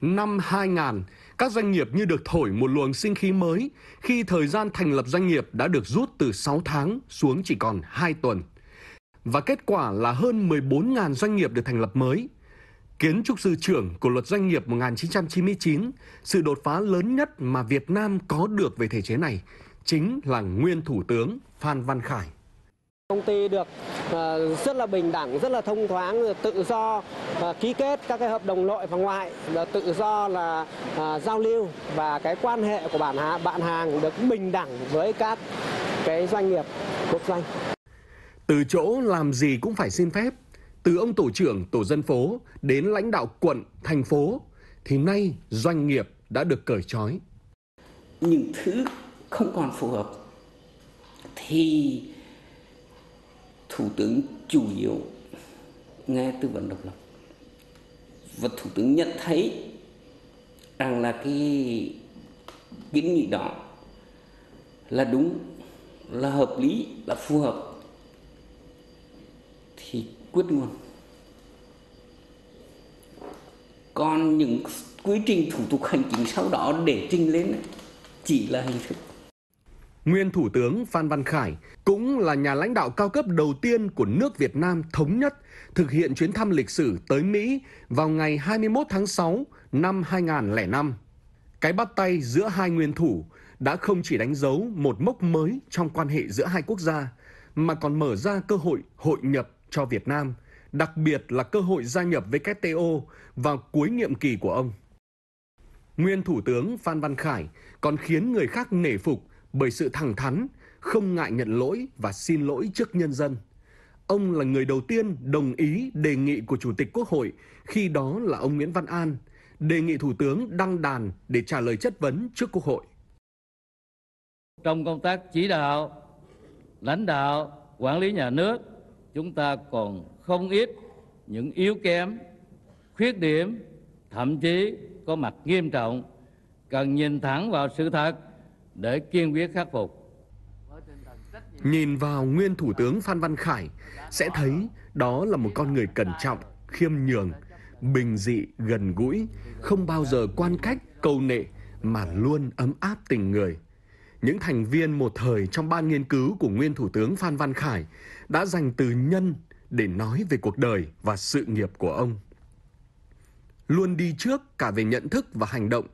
Năm 2000, các doanh nghiệp như được thổi một luồng sinh khí mới khi thời gian thành lập doanh nghiệp đã được rút từ 6 tháng xuống chỉ còn 2 tuần. Và kết quả là hơn 14.000 doanh nghiệp được thành lập mới. Kiến trúc sư trưởng của luật doanh nghiệp 1999, sự đột phá lớn nhất mà Việt Nam có được về thể chế này chính là nguyên Thủ tướng Phan Văn Khải. Công ty được à, rất là bình đẳng, rất là thông thoáng, tự do à, ký kết các cái hợp đồng nội và ngoại, tự do là à, giao lưu và cái quan hệ của bản bạn hàng được bình đẳng với các cái doanh nghiệp quốc doanh. Từ chỗ làm gì cũng phải xin phép, từ ông tổ trưởng tổ dân phố đến lãnh đạo quận, thành phố thì nay doanh nghiệp đã được cởi trói. Những thứ không còn phù hợp thì thủ tướng chủ yếu nghe tư vấn độc lập và thủ tướng nhận thấy rằng là cái kiến nghị đó là đúng là hợp lý là phù hợp thì quyết luôn còn những quy trình thủ tục hành chính sau đó để trình lên chỉ là hình thức nguyên Thủ tướng Phan Văn Khải cũng là nhà lãnh đạo cao cấp đầu tiên của nước Việt Nam thống nhất thực hiện chuyến thăm lịch sử tới Mỹ vào ngày 21 tháng 6 năm 2005. Cái bắt tay giữa hai nguyên thủ đã không chỉ đánh dấu một mốc mới trong quan hệ giữa hai quốc gia mà còn mở ra cơ hội hội nhập cho Việt Nam, đặc biệt là cơ hội gia nhập WTO vào cuối nhiệm kỳ của ông. Nguyên Thủ tướng Phan Văn Khải còn khiến người khác nể phục bởi sự thẳng thắn, không ngại nhận lỗi và xin lỗi trước nhân dân. Ông là người đầu tiên đồng ý đề nghị của Chủ tịch Quốc hội, khi đó là ông Nguyễn Văn An, đề nghị Thủ tướng đăng đàn để trả lời chất vấn trước Quốc hội. Trong công tác chỉ đạo, lãnh đạo, quản lý nhà nước, chúng ta còn không ít những yếu kém, khuyết điểm, thậm chí có mặt nghiêm trọng, cần nhìn thẳng vào sự thật để kiên quyết khắc phục. Nhìn vào nguyên Thủ tướng Phan Văn Khải sẽ thấy đó là một con người cẩn trọng, khiêm nhường, bình dị, gần gũi, không bao giờ quan cách, câu nệ mà luôn ấm áp tình người. Những thành viên một thời trong ban nghiên cứu của nguyên Thủ tướng Phan Văn Khải đã dành từ nhân để nói về cuộc đời và sự nghiệp của ông. Luôn đi trước cả về nhận thức và hành động,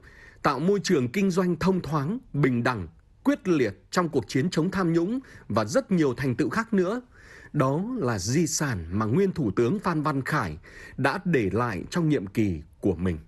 tạo môi trường kinh doanh thông thoáng, bình đẳng, quyết liệt trong cuộc chiến chống tham nhũng và rất nhiều thành tựu khác nữa. Đó là di sản mà nguyên Thủ tướng Phan Văn Khải đã để lại trong nhiệm kỳ của mình.